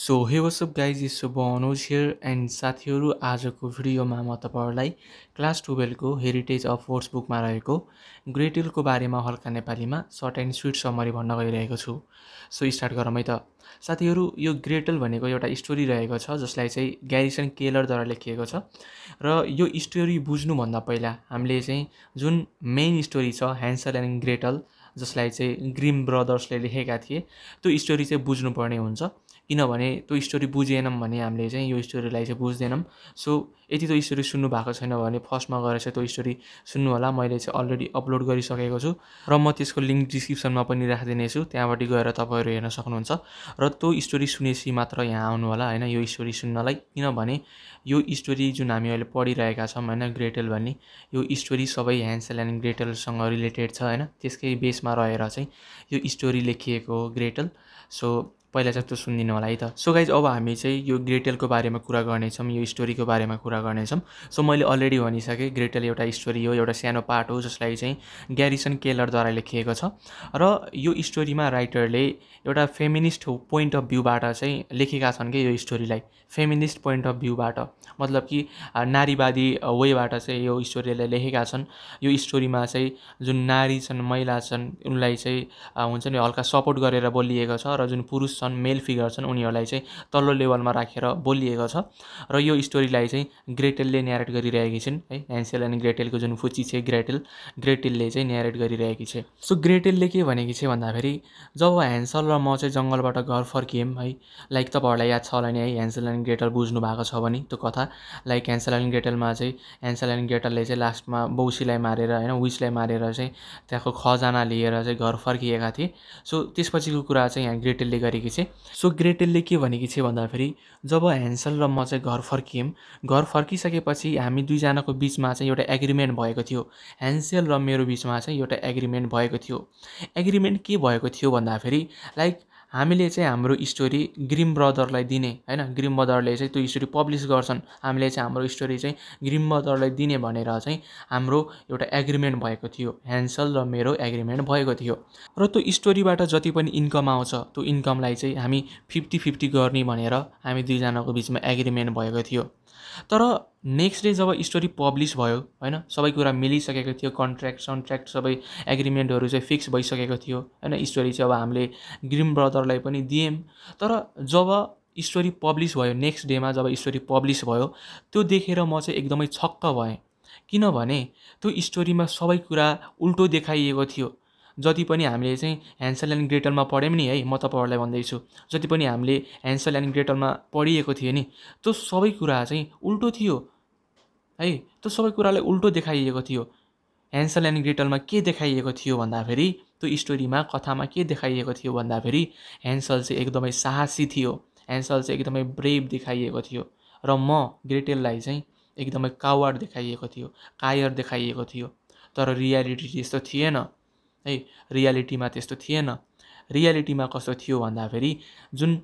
so हे WhatsApp guys is म Anuj here and साथीहरू आजको भिडियोमा म तपाईँहरूलाई क्लास टुवेल्भको हेरिटेज अफ फोर्स बुकमा रहेको ग्रेटेलको बारेमा हल्का नेपालीमा सर्ट एन्ड स्विट समरी भन्न गइरहेको छु सो स्टार्ट गरौँ है त साथीहरू यो ग्रेटेल भनेको एउटा स्टोरी रहेको छ जसलाई चाहिँ ग्यारिसन केलरद्वारा लेखिएको छ र यो स्टोरी बुझ्नुभन्दा पहिला हामीले चाहिँ जुन मेन स्टोरी छ ह्यान्सल एन्ड ग्रेटल जसलाई चाहिँ ग्रिम ब्रदर्सले लेखेका थिए त्यो स्टोरी चाहिँ बुझ्नुपर्ने हुन्छ किनभने त्यो स्टोरी बुझेनौँ भने हामीले चाहिँ यो स्टोरीलाई चाहिँ बुझ्दैनौँ सो यति त्यो स्टोरी सुन्नु भएको छैन भने फर्स्टमा गएर चाहिँ त्यो स्टोरी सुन्नु होला मैले चाहिँ अलरेडी अपलोड गरिसकेको छु र म त्यसको लिङ्क डिस्क्रिप्सनमा पनि राखिदिनेछु त्यहाँबाट गएर तपाईँहरू हेर्न सक्नुहुन्छ र त्यो स्टोरी सुनेपछि मात्र यहाँ आउनु होला होइन यो स्टोरी सुन्नलाई किनभने यो स्टोरी जुन हामी अहिले पढिरहेका छौँ होइन ग्रेटेल भन्ने यो स्टोरी सबै ह्यान्सेल एन्ड ग्रेटेलसँग रिलेटेड छ होइन त्यसकै बेसमा रहेर चाहिँ यो स्टोरी लेखिएको हो ग्रेटल सो पहिला चाहिँ त्यो सुनिदिनु होला है त सो गाइज अब हामी चाहिँ यो ग्रेटेलको बारेमा कुरा गर्नेछौँ यो स्टोरीको बारेमा कुरा गर्नेछौँ सो मैले अलरेडी भनिसकेँ ग्रेटेल एउटा स्टोरी हो एउटा सानो पार्ट हो जसलाई चाहिँ ग्यारिसन केलरद्वारा लेखिएको छ र यो स्टोरीमा राइटरले एउटा फेमिनिस्ट पोइन्ट अफ भ्यूबाट चाहिँ लेखेका छन् कि यो स्टोरीलाई फेमिनिस्ट पोइन्ट अफ भ्यूबाट मतलब कि नारीवादी वेबाट चाहिँ यो स्टोरीलाई लेखेका छन् यो स्टोरीमा चाहिँ जुन नारी छन् महिला छन् उनलाई चाहिँ हुन्छ नि हल्का सपोर्ट गरेर बोलिएको छ र जुन पुरुष छन् मेल फिगर छन् उनीहरूलाई चाहिँ तल्लो लेभलमा राखेर बोलिएको छ र यो स्टोरीलाई चाहिँ ग्रेटेलले न्यारेट गरिरहेकी छिन् है ह्यान्सेल एन्ड ग्रेटेलको जुन फुची छ ग्रेटेल ग्रेटेलले चाहिँ न्यारेट गरिरहेकी छ सो ग्रेटेलले के भनेकी छ भन्दाखेरि जब ह्यान्सल र म चाहिँ जङ्गलबाट घर फर्किएँ है लाइक तपाईँहरूलाई याद छ होला नि है ह्यान्सल एन्ड ग्रेटल बुझ्नु भएको छ भने त्यो कथा लाइक ह्यान्सल एन्ड ग्रेटलमा चाहिँ ह्यान्सल एन्ड ग्रेटलले चाहिँ लास्टमा बौसीलाई मारेर होइन विसलाई मारेर चाहिँ त्यहाँको खजाना लिएर चाहिँ घर फर्किएका थिए सो त्यसपछिको कुरा चाहिँ यहाँ ग्रेटेलले गरेकी चाहिँ सो ग्रेटेलले के भनेकी छ भन्दाखेरि जब ह्यान्सल र म चाहिँ घर फर्कियौँ घर फर्किसकेपछि हामी दुईजनाको बिचमा चाहिँ एउटा एग्रिमेन्ट भएको थियो ह्यान्सेल र मेरो बिचमा चाहिँ एउटा एग्रिमेन्ट भएको थियो एग्रिमेन्ट के भएको थियो भन्दाखेरि लाइक हामीले चाहिँ हाम्रो स्टोरी ग्रिम ब्रदरलाई दिने होइन ग्रिम ब्रदरले चाहिँ त्यो स्टोरी पब्लिस गर्छन् हामीले चाहिँ हाम्रो स्टोरी चाहिँ ग्रिम ब्रदरलाई दिने भनेर चाहिँ हाम्रो एउटा एग्रिमेन्ट भएको थियो ह्यान्सल र मेरो एग्रिमेन्ट भएको थियो र त्यो स्टोरीबाट जति पनि इन्कम आउँछ त्यो इन्कमलाई चाहिँ हामी फिफ्टी फिफ्टी गर्ने भनेर हामी दुईजनाको बिचमा एग्रिमेन्ट भएको थियो तर नेक्स्ट डे जब स्टोरी पब्लिस भयो होइन सबै कुरा मिलिसकेको थियो कन्ट्र्याक्ट सन्ट्र्याक्ट सबै एग्रिमेन्टहरू चाहिँ फिक्स भइसकेको थियो होइन स्टोरी चाहिँ अब हामीले ग्रिम ब्रदरलाई पनि दियौँ तर जब स्टोरी पब्लिस भयो नेक्स्ट डेमा जब स्टोरी पब्लिस भयो त्यो देखेर म चाहिँ एकदमै छक्क भएँ किनभने त्यो स्टोरीमा सबै कुरा उल्टो देखाइएको थियो जति पनि हामीले चाहिँ ह्यान्सल एन्ड ग्रेटलमा पढ्यौँ नि है म तपाईँहरूलाई भन्दैछु जति पनि हामीले ह्यान्सल एन्ड ग्रेटलमा पढिएको थियो नि त्यो सबै कुरा चाहिँ उल्टो थियो है त्यो सबै कुरालाई उल्टो देखाइएको थियो ह्यान्सल एन्ड ग्रेटलमा के देखाइएको थियो भन्दाखेरि त्यो स्टोरीमा कथामा के देखाइएको थियो भन्दाखेरि ह्यान्सल चाहिँ एकदमै साहसी थियो ह्यान्सल चाहिँ एकदमै ब्रेभ देखाइएको थियो र म ग्रेटेललाई चाहिँ एकदमै कावार देखाइएको थियो कायर देखाइएको थियो तर रियालिटी त्यस्तो थिएन है रियालिटीमा त्यस्तो थिएन रियालिटीमा कस्तो थियो भन्दाखेरि जुन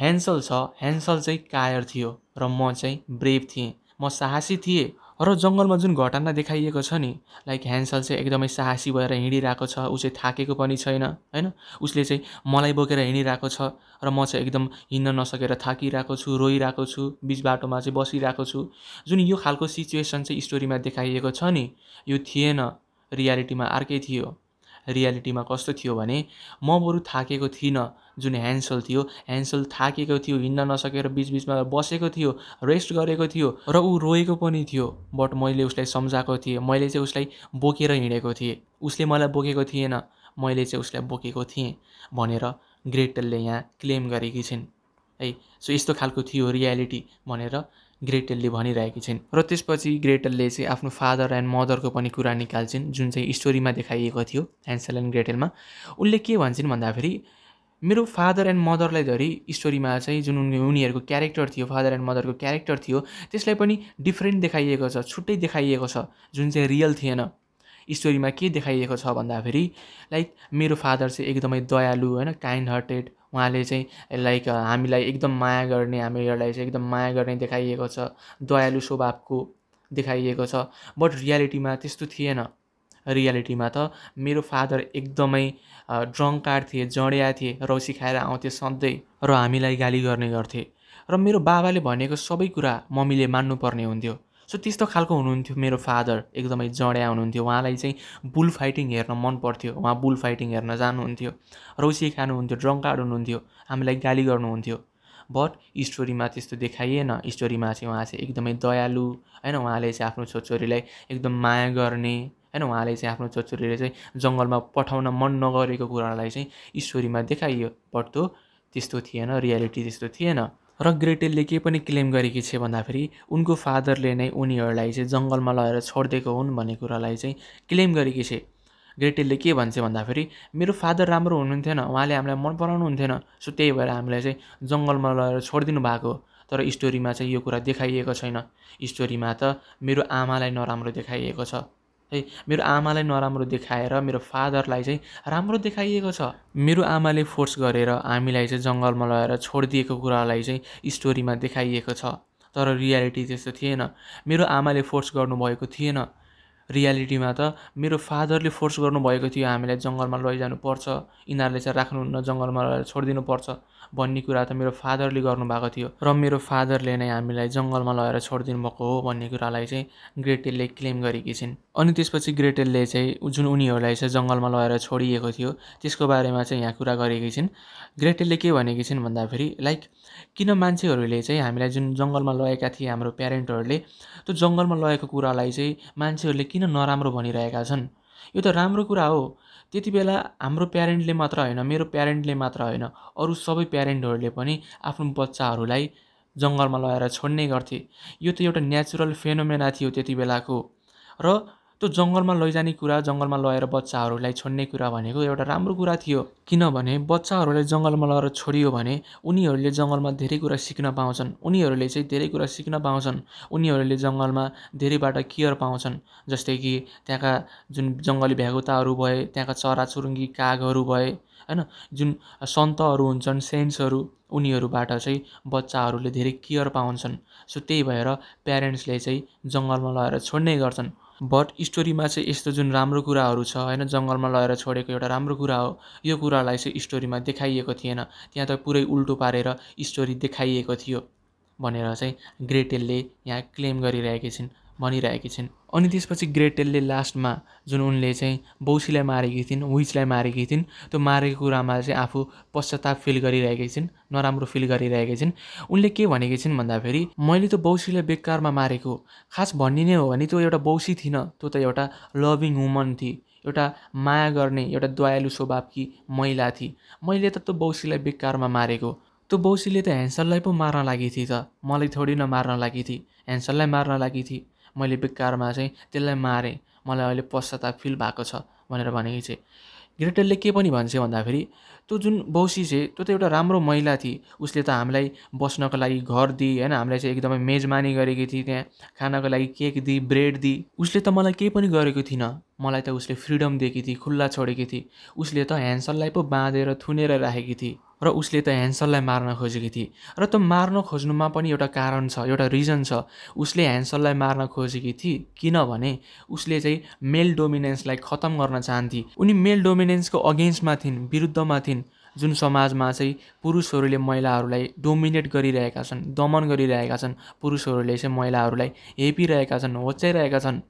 ह्यान्सल छ ह्यान्सल चाहिँ कायर थियो र म चाहिँ ब्रेभ थिएँ म साहसी थिएँ र जङ्गलमा जुन घटना देखाइएको छ नि लाइक ह्यान्सल चाहिँ एकदमै साहसी भएर हिँडिरहेको छ ऊ चाहिँ थाकेको पनि छैन होइन उसले चाहिँ मलाई बोकेर हिँडिरहेको छ र म चाहिँ एकदम हिँड्न नसकेर थाकिरहेको छु रोइरहेको छु बिच बाटोमा चाहिँ बसिरहेको छु जुन यो खालको सिचुएसन चाहिँ स्टोरीमा देखाइएको छ नि यो थिएन रियालिटीमा अर्कै थियो रियालिटीमा कस्तो थियो भने म बरु थाकेको थिइनँ जुन ह्यान्डसल थियो ह्यान्डसल थाकेको थियो हिँड्न नसकेर बिचबिचमा बसेको थियो रेस्ट गरेको थियो र ऊ रोएको पनि थियो बट मैले उसलाई सम्झाएको थिएँ मैले चाहिँ उसलाई बोकेर हिँडेको थिएँ उसले मलाई बोकेको थिएन मैले चाहिँ उसलाई बोकेको थिएँ भनेर ग्रेटलले यहाँ क्लेम गरेकी छिन् है सो यस्तो खालको थियो रियालिटी भनेर ग्रेटलले भनिरहेकी छिन् र त्यसपछि ग्रेटलले चाहिँ आफ्नो फादर एन्ड मदरको पनि कुरा निकाल्छिन् जुन चाहिँ स्टोरीमा देखाइएको थियो ह्यान्सल एन्ड ग्रेटेलमा उनले के भन्छन् भन्दाखेरि मेरो फादर एन्ड मदरलाई धरी स्टोरीमा चाहिँ जुन उनीहरूको क्यारेक्टर थियो फादर एन्ड मदरको क्यारेक्टर थियो त्यसलाई पनि डिफ्रेन्ट देखाइएको छ छुट्टै देखाइएको छ जुन चाहिँ रियल थिएन स्टोरीमा के देखाइएको छ भन्दाखेरि लाइक मेरो फादर चाहिँ एकदमै दयालु होइन काइन्ड हार्टेड उहाँले चाहिँ लाइक हामीलाई एकदम माया गर्ने हामीहरूलाई चाहिँ एकदम माया गर्ने देखाइएको छ दयालु स्वभावको देखाइएको छ बट रियालिटीमा त्यस्तो थिएन रियालिटीमा त मेरो फादर एकदमै ड्रङ्कार थिए जडिया थिए रौसी खाएर आउँथे सधैँ र हामीलाई गाली गर्ने गर्थे र मेरो बाबाले भनेको सबै कुरा मम्मीले मान्नुपर्ने हुन्थ्यो सो त्यस्तो खालको हुनुहुन्थ्यो मेरो फादर एकदमै जड्या हुनुहुन्थ्यो उहाँलाई चाहिँ बुल फाइटिङ हेर्न मन पर्थ्यो उहाँ बुल फाइटिङ हेर्न जानुहुन्थ्यो रौसी खानुहुन्थ्यो ड्रङ्कार्ड हुनुहुन्थ्यो हामीलाई गाली गर्नुहुन्थ्यो बट स्टोरीमा त्यस्तो देखाइएन स्टोरीमा चाहिँ उहाँ चाहिँ एकदमै दयालु होइन उहाँले चाहिँ आफ्नो छोरीलाई एकदम माया गर्ने होइन उहाँले चाहिँ आफ्नो छोरीले चाहिँ जङ्गलमा पठाउन मन नगरेको कुरालाई चाहिँ स्टोरीमा देखाइयो बट त्यो त्यस्तो थिएन रियालिटी त्यस्तो थिएन र ग्रेटेलले के पनि क्लेम गरेकी छ भन्दाखेरि उनको फादरले नै उनीहरूलाई चाहिँ जङ्गलमा लगेर छोडिदिएको हुन् भन्ने कुरालाई चाहिँ क्लेम गरेकी छ ग्रेटेलले के भन्छ भन्दाखेरि मेरो फादर राम्रो हुनुहुन्थेन उहाँले हामीलाई मन पराउनु हुन्थेन सो त्यही भएर हामीलाई चाहिँ जङ्गलमा लगेर छोडिदिनु भएको तर स्टोरीमा चाहिँ यो कुरा देखाइएको छैन स्टोरीमा त मेरो आमालाई नराम्रो देखाइएको छ है मेरो आमालाई नराम्रो देखाएर मेरो फादरलाई चाहिँ राम्रो देखाइएको छ मेरो आमाले फोर्स गरेर हामीलाई चाहिँ जङ्गलमा लगेर छोडिदिएको कुरालाई चाहिँ स्टोरीमा देखाइएको छ तर रियालिटी त्यस्तो थिएन मेरो आमाले फोर्स गर्नुभएको थिएन रियालिटीमा त मेरो फादरले फोर्स गर्नुभएको थियो हामीलाई जङ्गलमा लैजानुपर्छ यिनीहरूले चाहिँ राख्नुहुन्न जङ्गलमा लगेर छोडिदिनुपर्छ भन्ने कुरा त मेरो फादरले गर्नुभएको थियो र मेरो फादरले नै हामीलाई जङ्गलमा लगेर छोडिदिनु भएको हो भन्ने कुरालाई चाहिँ ग्रेटेलले क्लेम गरेकी छिन् अनि त्यसपछि ग्रेटेलले चाहिँ जुन उनीहरूलाई चाहिँ जङ्गलमा लगेर छोडिएको थियो त्यसको बारेमा चाहिँ यहाँ कुरा गरेकी छिन् ग्रेटेलले के भनेकी छिन् भन्दाखेरि लाइक किन मान्छेहरूले चाहिँ हामीलाई जुन जङ्गलमा लगेका थिए हाम्रो प्यारेन्टहरूले त्यो जङ्गलमा लगेको कुरालाई चाहिँ मान्छेहरूले किन नराम्रो भनिरहेका छन् यो त राम्रो कुरा हो त्यति बेला हाम्रो प्यारेन्टले मात्र होइन मेरो प्यारेन्टले मात्र होइन अरू सबै प्यारेन्टहरूले पनि आफ्नो बच्चाहरूलाई जङ्गलमा लगाएर छोड्ने गर्थे यो त एउटा नेचुरल फेनोमेना थियो त्यति बेलाको र त्यो जङ्गलमा लैजाने कुरा जङ्गलमा लगेर बच्चाहरूलाई छोड्ने कुरा भनेको एउटा राम्रो कुरा थियो किनभने बच्चाहरूलाई जङ्गलमा लगेर छोडियो भने उनीहरूले जङ्गलमा धेरै कुरा सिक्न पाउँछन् उनीहरूले चाहिँ धेरै कुरा सिक्न पाउँछन् उनीहरूले जङ्गलमा धेरैबाट केयर पाउँछन् जस्तै कि त्यहाँका जुन जङ्गली भ्यागुताहरू भए त्यहाँका चराचुरुङ्गी कागहरू भए होइन जुन सन्तहरू हुन्छन् सेन्ट्सहरू उनीहरूबाट चाहिँ बच्चाहरूले धेरै केयर पाउँछन् सो त्यही भएर प्यारेन्ट्सले चाहिँ जङ्गलमा लगाएर छोड्ने गर्छन् बट स्टोरीमा चाहिँ यस्तो जुन राम्रो कुराहरू छ होइन जङ्गलमा लगेर छोडेको एउटा राम्रो कुरा हो यो कुरालाई चाहिँ स्टोरीमा देखाइएको थिएन त्यहाँ त पुरै उल्टो पारेर स्टोरी देखाइएको थियो भनेर चाहिँ ग्रेटेलले यहाँ क्लेम गरिरहेकी छिन् भनिरहेकी छिन् अनि त्यसपछि ग्रेटेलले लास्टमा जुन उनले चाहिँ बौसीलाई मारेकी थिइन् विचलाई मारेकी थिइन् त्यो मारेको कुरामा चाहिँ आफू पश्चाताप फिल गरिरहेकी छिन् नराम्रो फिल गरिरहेकी छिन् उनले के भनेकी छिन् भन्दाखेरि मैले त बौसीलाई बेकारमा मारेको खास भन्ने नै हो भने त्यो एउटा बौसी थिइनँ त्यो त एउटा लभिङ वुमन थिए एउटा माया गर्ने एउटा दयालु स्वभावकी महिला थिए मैले त त्यो बौसीलाई बेकारमा मारेको त्यो बौसीले त ह्यान्सललाई पो मार्न लागि थिए त मलाई थोडी नमार्न लागि थिए ह्यान्सललाई मार्न लागि थिएँ मैले बेकारमा चाहिँ त्यसलाई मारेँ मलाई अहिले पश्चाताप फिल भएको छ भनेर भनेकी चाहिँ ग्रेटरले के पनि भन्छ भन्दाखेरि त्यो जुन बौसी चाहिँ त्यो त एउटा राम्रो महिला थिए उसले त हामीलाई बस्नको लागि घर दिए होइन हामीलाई चाहिँ एकदमै मेजमानी गरेकी थिए त्यहाँ खानको लागि केक दिई ब्रेड दिई उसले त मलाई केही पनि गरेको थिइनँ मलाई त उसले फ्रिडम दिएकी थिए खुल्ला छोडेकी थिए उसले त ह्यान्सललाई पो बाँधेर थुनेर राखेकी थिए र उसले त ह्यान्सललाई मार्न खोजेकी थिए र त्यो मार्न खोज्नुमा पनि एउटा कारण छ एउटा रिजन छ उसले ह्यान्सललाई मार्न खोजेकी थिए किनभने उसले चाहिँ मेल डोमिनेन्सलाई खत्तम गर्न चाहन्थे उनी मेल डोमिनेन्सको अगेन्स्टमा थिइन् विरुद्धमा थिइन् जुन समाजमा चाहिँ पुरुषहरूले महिलाहरूलाई डोमिनेट गरिरहेका छन् दमन गरिरहेका छन् पुरुषहरूले चाहिँ महिलाहरूलाई हेपिरहेका छन् होच्याइरहेका छन्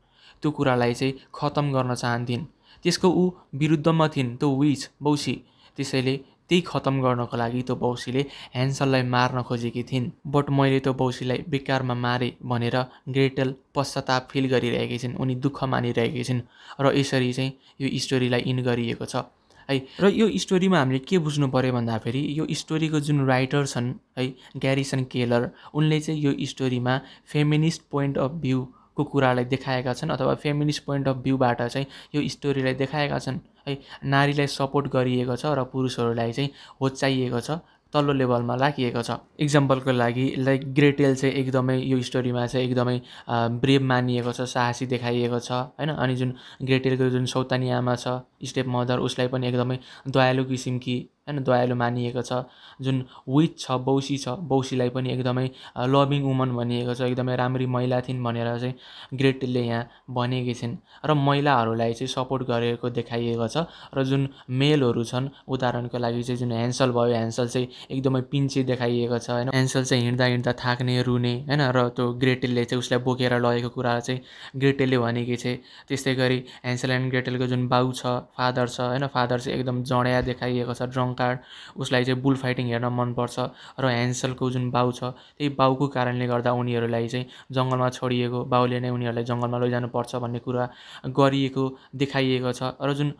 त्यो कुरालाई चाहिँ खत्तम गर्न चाहन्थिन् त्यसको ऊ विरुद्धमा थिइन् त्यो विच बौसी त्यसैले त्यही खत्तम गर्नको लागि त्यो बौसीले ह्यान्सललाई मार्न खोजेकी थिइन् बट मैले त्यो बौसीलाई बेकारमा मारेँ भनेर ग्रेटल पश्चाताप फिल गरिरहेकी छिन् उनी दुःख मानिरहेकी छिन् र यसरी चाहिँ यो स्टोरीलाई इन गरिएको छ है र यो स्टोरीमा हामीले के बुझ्नु पऱ्यो भन्दाखेरि यो स्टोरीको जुन राइटर छन् है ग्यारिसन केलर उनले चाहिँ यो स्टोरीमा फेमिनिस्ट पोइन्ट अफ भ्यू को कुरालाई देखाएका छन् अथवा फेमिनिस्ट पोइन्ट अफ भ्यूबाट चाहिँ यो स्टोरीलाई देखाएका छन् है नारीलाई सपोर्ट गरिएको छ र पुरुषहरूलाई चाहिँ होच्चाइएको छ तल्लो लेभलमा राखिएको छ इक्जाम्पलको लागि लाइक ग्रेटेल चाहिँ एकदमै यो स्टोरीमा चाहिँ एकदमै ब्रेभ मानिएको छ साहसी देखाइएको छ होइन अनि जुन ग्रेटेलको जुन सौतानी आमा छ स्टेप मदर उसलाई पनि एकदमै दयालु किसिमकी होइन दयालु मानिएको छ जुन विच छ बौसी छ बौसीलाई पनि एकदमै लभिङ वुमन भनिएको छ एकदमै राम्री महिला थिइन् भनेर चाहिँ ग्रेटले यहाँ भनेकी छिन् र महिलाहरूलाई चाहिँ सपोर्ट गरेको देखाइएको छ र जुन मेलहरू छन् उदाहरणको लागि चाहिँ जुन ह्यान्सल भयो ह्यान्सल चाहिँ एकदमै पिन्चे देखाइएको छ होइन ह्यान्सल चाहिँ हिँड्दा हिँड्दा थाक्ने रुने होइन र त्यो ग्रेटेलले चाहिँ उसलाई बोकेर लगेको कुरा चाहिँ ग्रेटेलले भनेकी चाहिँ त्यस्तै गरी ह्यान्सल एन्ड ग्रेटेलको जुन बाउ छ फादर छ होइन फादर चाहिँ एकदम जड्या देखाइएको छ ड्रङ्कार्ड उसलाई चाहिँ बुल फाइटिङ हेर्न मनपर्छ र ह्यान्सलको जुन बाउ छ त्यही बाउको कारणले गर्दा उनीहरूलाई चाहिँ जङ्गलमा छोडिएको बाउले नै उनीहरूलाई जङ्गलमा लैजानुपर्छ भन्ने कुरा गरिएको देखाइएको छ र जुन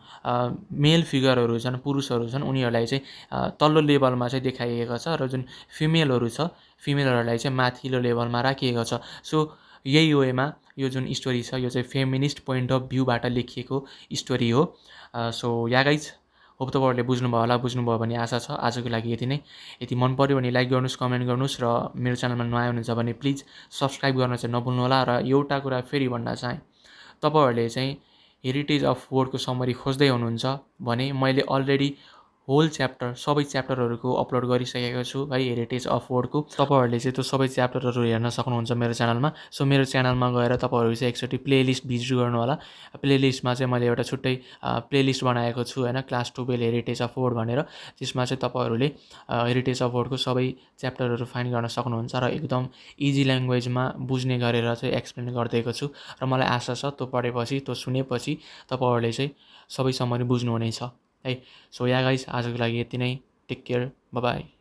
मेल फिगरहरू छन् पुरुषहरू छन् उनीहरूलाई चाहिँ तल्लो लेभलमा चाहिँ देखाइएको छ र जुन फिमेलहरू छ फिमेलहरूलाई चाहिँ माथिल्लो लेभलमा राखिएको छ सो यही वेमा यो जुन स्टोरी छ यो चाहिँ फेमिनिस्ट पोइन्ट अफ भ्यूबाट लेखिएको स्टोरी हो सो या गाइज होप तपाईँहरूले बुझ्नुभयो होला बुझ्नुभयो भन्ने आशा छ आजको लागि यति नै यति मन पऱ्यो भने लाइक गर्नुहोस् कमेन्ट गर्नुहोस् र मेरो च्यानलमा नयाँ हुनुहुन्छ भने प्लिज सब्सक्राइब गर्न चाहिँ नभुल्नु होला र एउटा कुरा फेरि भन्न चाहेँ तपाईँहरूले चाहिँ हेरिटेज अफ वर्डको समरी खोज्दै हुनुहुन्छ भने मैले अलरेडी होल च्याप्टर सबै च्याप्टरहरूको अपलोड गरिसकेको छु है हेरिटेज अफ वर्डको तपाईँहरूले चाहिँ त्यो सबै च्याप्टरहरू हेर्न सक्नुहुन्छ मेरो च्यानलमा सो मेरो च्यानलमा गएर तपाईँहरू चाहिँ एकचोटि प्लेलिस्ट भिजिट गर्नुहोला प्लेलिस्टमा चाहिँ मैले एउटा छुट्टै प्लेलिस्ट बनाएको छु होइन class twelve heritage of word भनेर त्यसमा चाहिँ तपाईँहरूले हेरिटेज अफ वर्डको सबै च्याप्टरहरू फाइन गर्न सक्नुहुन्छ र एकदम इजी ल्याङ्ग्वेजमा बुझ्ने गरेर चाहिँ एक्सप्लेन गरिदिएको छु र मलाई आशा छ त्यो पढेपछि त्यो सुनेपछि तपाईँहरूले चाहिँ सबै सम्बन्धी बुझ्नुहुनेछ है सो या गाइस आजको लागि यति नै टेक केयर बाई